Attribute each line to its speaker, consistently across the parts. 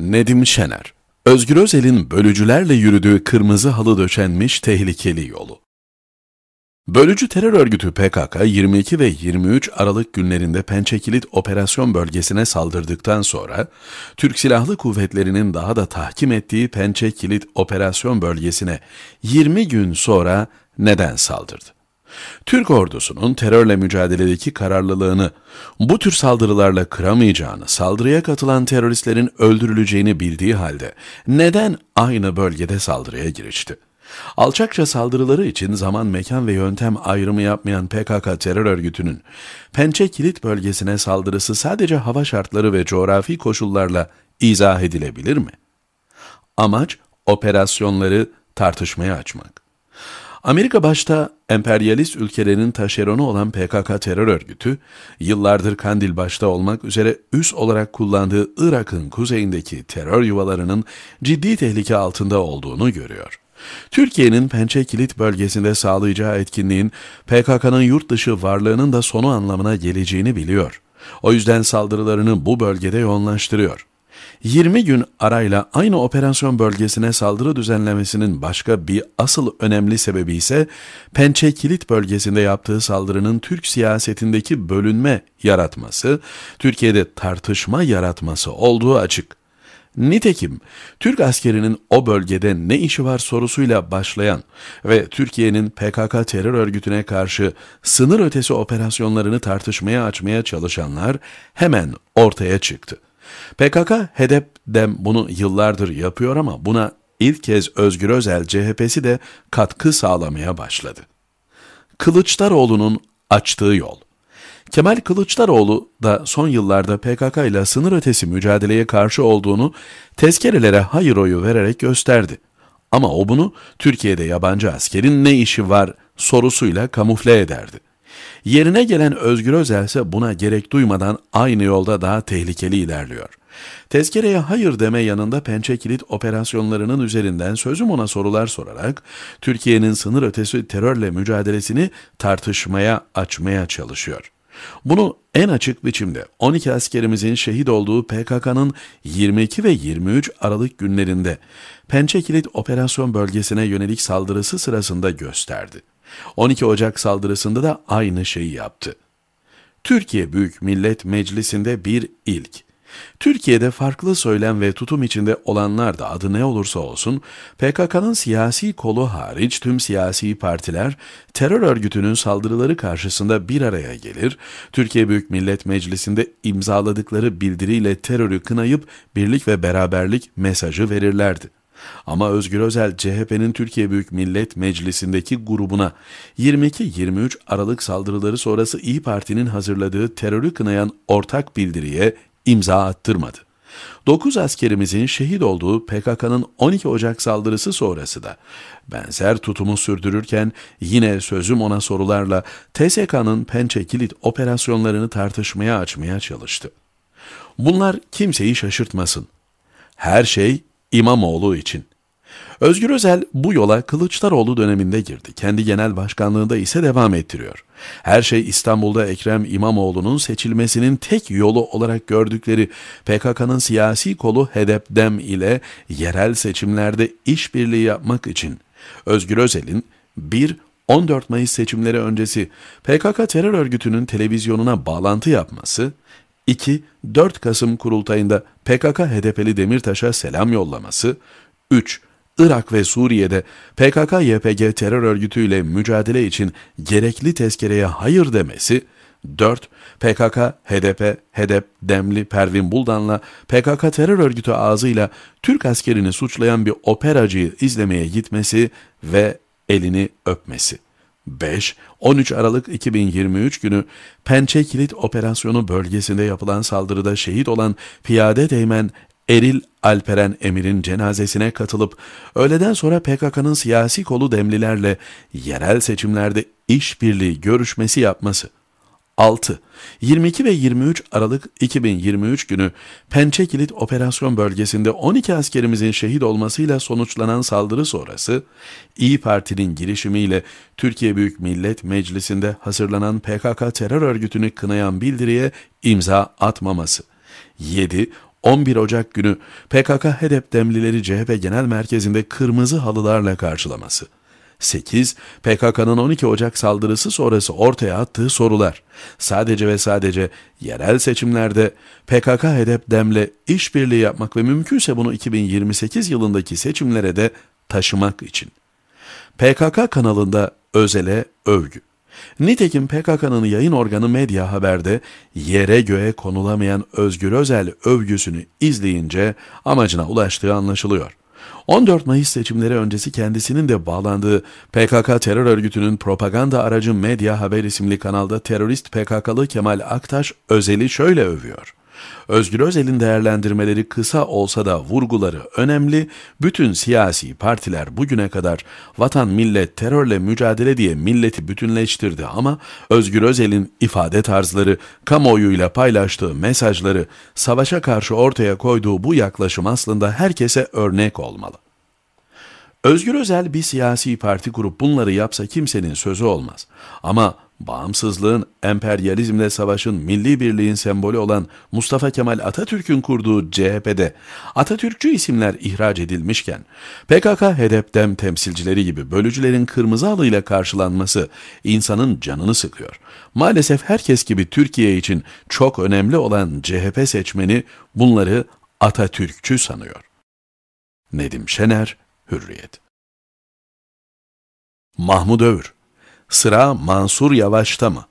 Speaker 1: Nedim Şener Özgür Özel'in bölücülerle yürüdüğü kırmızı halı döşenmiş tehlikeli yolu. Bölücü terör örgütü PKK 22 ve 23 Aralık günlerinde Pençekilit operasyon bölgesine saldırdıktan sonra Türk Silahlı Kuvvetleri'nin daha da tahkim ettiği Pençekilit operasyon bölgesine 20 gün sonra neden saldırdı? Türk ordusunun terörle mücadeledeki kararlılığını, bu tür saldırılarla kıramayacağını, saldırıya katılan teröristlerin öldürüleceğini bildiği halde neden aynı bölgede saldırıya girişti? Alçakça saldırıları için zaman, mekan ve yöntem ayrımı yapmayan PKK terör örgütünün Pençe Kilit bölgesine saldırısı sadece hava şartları ve coğrafi koşullarla izah edilebilir mi? Amaç operasyonları tartışmaya açmak. Amerika başta emperyalist ülkelerin taşeronu olan PKK terör örgütü, yıllardır Kandil başta olmak üzere üs olarak kullandığı Irak'ın kuzeyindeki terör yuvalarının ciddi tehlike altında olduğunu görüyor. Türkiye'nin Pençe Kilit bölgesinde sağlayacağı etkinliğin PKK'nın yurt dışı varlığının da sonu anlamına geleceğini biliyor. O yüzden saldırılarını bu bölgede yoğunlaştırıyor. 20 gün arayla aynı operasyon bölgesine saldırı düzenlemesinin başka bir asıl önemli sebebi ise Pençe Kilit bölgesinde yaptığı saldırının Türk siyasetindeki bölünme yaratması, Türkiye'de tartışma yaratması olduğu açık. Nitekim Türk askerinin o bölgede ne işi var sorusuyla başlayan ve Türkiye'nin PKK terör örgütüne karşı sınır ötesi operasyonlarını tartışmaya açmaya çalışanlar hemen ortaya çıktı. PKK, HDP de bunu yıllardır yapıyor ama buna ilk kez Özgür Özel CHP'si de katkı sağlamaya başladı. Kılıçdaroğlu'nun açtığı yol Kemal Kılıçdaroğlu da son yıllarda PKK ile sınır ötesi mücadeleye karşı olduğunu tezkerelere hayır oyu vererek gösterdi. Ama o bunu Türkiye'de yabancı askerin ne işi var sorusuyla kamufle ederdi. Yerine gelen Özgür Özel ise buna gerek duymadan aynı yolda daha tehlikeli ilerliyor. Tezkereye hayır deme yanında pençe kilit operasyonlarının üzerinden sözüm ona sorular sorarak Türkiye'nin sınır ötesi terörle mücadelesini tartışmaya açmaya çalışıyor. Bunu en açık biçimde 12 askerimizin şehit olduğu PKK'nın 22 ve 23 Aralık günlerinde Pençe Kilit Operasyon Bölgesi'ne yönelik saldırısı sırasında gösterdi. 12 Ocak saldırısında da aynı şeyi yaptı. Türkiye Büyük Millet Meclisi'nde bir ilk. Türkiye'de farklı söylem ve tutum içinde olanlar da adı ne olursa olsun PKK'nın siyasi kolu hariç tüm siyasi partiler terör örgütünün saldırıları karşısında bir araya gelir, Türkiye Büyük Millet Meclisi'nde imzaladıkları bildiriyle terörü kınayıp birlik ve beraberlik mesajı verirlerdi. Ama Özgür Özel CHP'nin Türkiye Büyük Millet Meclisi'ndeki grubuna 22-23 Aralık saldırıları sonrası İyi Parti'nin hazırladığı terörü kınayan ortak bildiriye imza attırmadı. 9 askerimizin şehit olduğu PKK'nın 12 Ocak saldırısı sonrası da benzer tutumu sürdürürken yine sözüm ona sorularla TSK'nın pençe kilit operasyonlarını tartışmaya açmaya çalıştı. Bunlar kimseyi şaşırtmasın. Her şey İmamoğlu için. Özgür Özel bu yola Kılıçdaroğlu döneminde girdi. Kendi genel başkanlığında ise devam ettiriyor. Her şey İstanbul'da Ekrem İmamoğlu'nun seçilmesinin tek yolu olarak gördükleri PKK'nın siyasi kolu HEDEP-DEM ile yerel seçimlerde işbirliği yapmak için Özgür Özel'in 1 14 Mayıs seçimleri öncesi PKK terör örgütünün televizyonuna bağlantı yapması, 2. 4 Kasım kurultayında PKK-HDP'li Demirtaş'a selam yollaması. 3. Irak ve Suriye'de PKK-YPG terör örgütüyle mücadele için gerekli tezkereye hayır demesi, 4. PKK, HDP, HDP, Demli, Pervin Buldan'la PKK terör örgütü ağzıyla Türk askerini suçlayan bir operacıyı izlemeye gitmesi ve elini öpmesi. 5. 13 Aralık 2023 günü Pençe Kilit Operasyonu bölgesinde yapılan saldırıda şehit olan Piyade Teğmen Eril Alperen Emir'in cenazesine katılıp öğleden sonra PKK'nın siyasi kolu demlilerle yerel seçimlerde işbirliği görüşmesi yapması. 6. 22 ve 23 Aralık 2023 günü Pençekilit Operasyon Bölgesi'nde 12 askerimizin şehit olmasıyla sonuçlanan saldırı sonrası, İyi Parti'nin girişimiyle Türkiye Büyük Millet Meclisi'nde hazırlanan PKK terör örgütünü kınayan bildiriye imza atmaması. 7. 11 Ocak günü PKK HEDEP demlileri CHP Genel Merkezi'nde kırmızı halılarla karşılaması. 8. PKK'nın 12 Ocak saldırısı sonrası ortaya attığı sorular. Sadece ve sadece yerel seçimlerde PKK hedef demle işbirliği yapmak ve mümkünse bunu 2028 yılındaki seçimlere de taşımak için. PKK kanalında özele övgü. Nitekim PKK'nın yayın organı Medya Haber'de yere göğe konulamayan Özgür Özel övgüsünü izleyince amacına ulaştığı anlaşılıyor. 14 Mayıs seçimleri öncesi kendisinin de bağlandığı PKK terör örgütünün propaganda aracı Medya Haber isimli kanalda terörist PKK'lı Kemal Aktaş Özel'i şöyle övüyor. Özgür Özel'in değerlendirmeleri kısa olsa da vurguları önemli. Bütün siyasi partiler bugüne kadar vatan millet terörle mücadele diye milleti bütünleştirdi ama Özgür Özel'in ifade tarzları, kamuoyuyla paylaştığı mesajları, savaşa karşı ortaya koyduğu bu yaklaşım aslında herkese örnek olmalı. Özgür Özel bir siyasi parti kurup bunları yapsa kimsenin sözü olmaz. Ama bağımsızlığın, emperyalizmle savaşın, milli birliğin sembolü olan Mustafa Kemal Atatürk'ün kurduğu CHP'de Atatürkçü isimler ihraç edilmişken, PKK, HDP'den temsilcileri gibi bölücülerin kırmızı alıyla karşılanması insanın canını sıkıyor. Maalesef herkes gibi Türkiye için çok önemli olan CHP seçmeni bunları Atatürkçü sanıyor. Nedim Şener, Hürriyet. Mahmud Övür, sıra Mansur Yavaş'ta mı?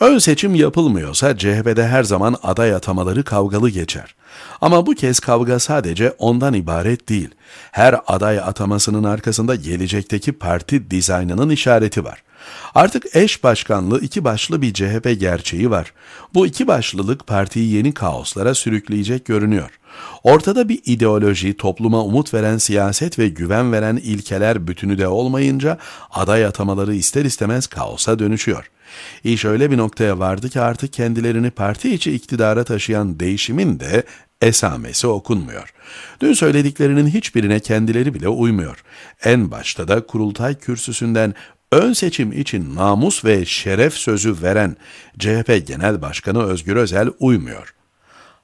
Speaker 1: Ön seçim yapılmıyorsa CHP'de her zaman aday atamaları kavgalı geçer. Ama bu kez kavga sadece ondan ibaret değil. Her aday atamasının arkasında gelecekteki parti dizaynının işareti var. Artık eş başkanlı iki başlı bir CHP gerçeği var. Bu iki başlılık partiyi yeni kaoslara sürükleyecek görünüyor. Ortada bir ideoloji, topluma umut veren siyaset ve güven veren ilkeler bütünü de olmayınca aday atamaları ister istemez kaosa dönüşüyor. İş öyle bir noktaya vardı ki artık kendilerini parti içi iktidara taşıyan değişimin de esamesi okunmuyor. Dün söylediklerinin hiçbirine kendileri bile uymuyor. En başta da kurultay kürsüsünden Ön seçim için namus ve şeref sözü veren CHP Genel Başkanı Özgür Özel uymuyor.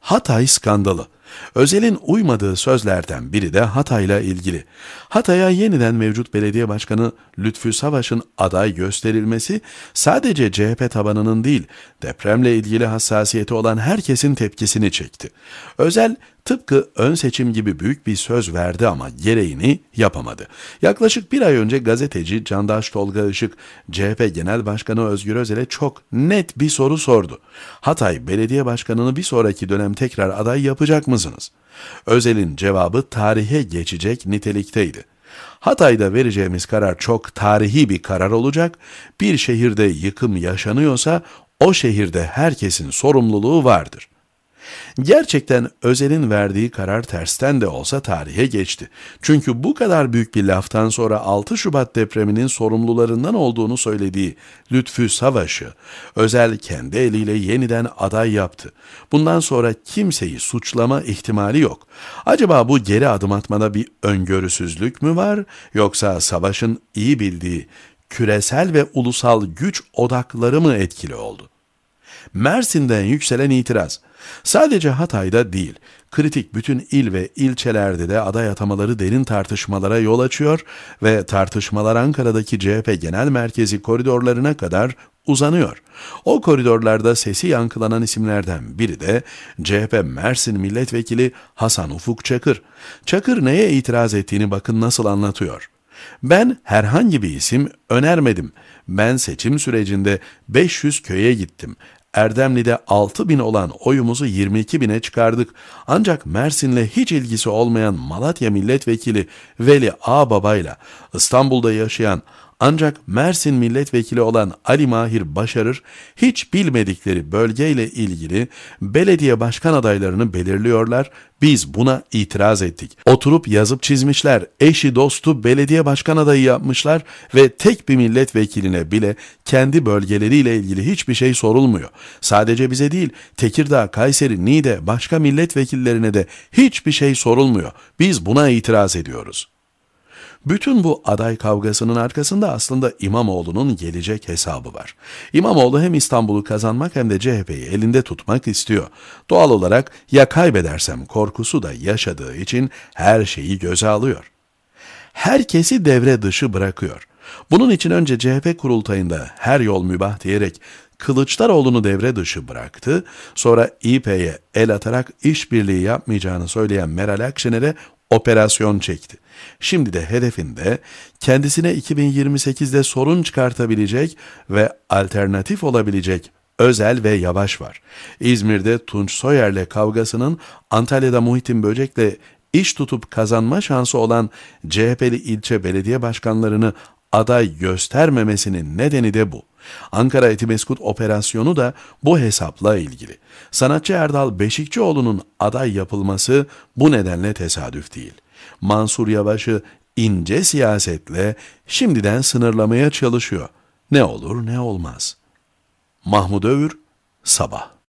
Speaker 1: Hatay skandalı. Özel'in uymadığı sözlerden biri de Hatay'la ilgili. Hatay'a yeniden mevcut belediye başkanı Lütfü Savaş'ın aday gösterilmesi sadece CHP tabanının değil, depremle ilgili hassasiyeti olan herkesin tepkisini çekti. Özel Tıpkı ön seçim gibi büyük bir söz verdi ama gereğini yapamadı. Yaklaşık bir ay önce gazeteci Candaş Tolga Işık, CHP Genel Başkanı Özgür Özel'e çok net bir soru sordu. Hatay Belediye Başkanı'nı bir sonraki dönem tekrar aday yapacak mısınız? Özel'in cevabı tarihe geçecek nitelikteydi. Hatay'da vereceğimiz karar çok tarihi bir karar olacak. Bir şehirde yıkım yaşanıyorsa o şehirde herkesin sorumluluğu vardır.'' Gerçekten Özel'in verdiği karar tersten de olsa tarihe geçti. Çünkü bu kadar büyük bir laftan sonra 6 Şubat depreminin sorumlularından olduğunu söylediği Lütfü Savaş'ı Özel kendi eliyle yeniden aday yaptı. Bundan sonra kimseyi suçlama ihtimali yok. Acaba bu geri adım atmada bir öngörüsüzlük mü var yoksa Savaş'ın iyi bildiği küresel ve ulusal güç odakları mı etkili oldu? Mersin'den yükselen itiraz. Sadece Hatay'da değil, kritik bütün il ve ilçelerde de aday atamaları derin tartışmalara yol açıyor ve tartışmalar Ankara'daki CHP genel merkezi koridorlarına kadar uzanıyor. O koridorlarda sesi yankılanan isimlerden biri de CHP Mersin Milletvekili Hasan Ufuk Çakır. Çakır neye itiraz ettiğini bakın nasıl anlatıyor. Ben herhangi bir isim önermedim. Ben seçim sürecinde 500 köye gittim. Erdemli'de 6 bin olan oyumuzu 22 bine çıkardık. Ancak Mersin'le hiç ilgisi olmayan Malatya Milletvekili Veli Ağbaba ile İstanbul'da yaşayan ancak Mersin milletvekili olan Ali Mahir Başarır hiç bilmedikleri bölgeyle ilgili belediye başkan adaylarını belirliyorlar. Biz buna itiraz ettik. Oturup yazıp çizmişler, eşi dostu belediye başkan adayı yapmışlar ve tek bir milletvekiline bile kendi bölgeleriyle ilgili hiçbir şey sorulmuyor. Sadece bize değil, Tekirdağ, Kayseri, Niğde başka milletvekillerine de hiçbir şey sorulmuyor. Biz buna itiraz ediyoruz. Bütün bu aday kavgasının arkasında aslında İmamoğlu'nun gelecek hesabı var. İmamoğlu hem İstanbul'u kazanmak hem de CHP'yi elinde tutmak istiyor. Doğal olarak ya kaybedersem korkusu da yaşadığı için her şeyi göze alıyor. Herkesi devre dışı bırakıyor. Bunun için önce CHP kurultayında her yol mübah diyerek Kılıçdaroğlu'nu devre dışı bıraktı. Sonra İP'ye el atarak işbirliği yapmayacağını söyleyen Meral Akşener'e operasyon çekti. Şimdi de hedefinde kendisine 2028'de sorun çıkartabilecek ve alternatif olabilecek Özel ve Yavaş var. İzmir'de Tunç Soyer'le kavgasının Antalya'da Muhittin Böcek'le iş tutup kazanma şansı olan CHP'li ilçe belediye başkanlarını aday göstermemesinin nedeni de bu. Ankara Etimeskut operasyonu da bu hesapla ilgili. Sanatçı Erdal Beşikçioğlu'nun aday yapılması bu nedenle tesadüf değil. Mansur Yavaş'ı ince siyasetle şimdiden sınırlamaya çalışıyor. Ne olur ne olmaz. Mahmut Övür, Sabah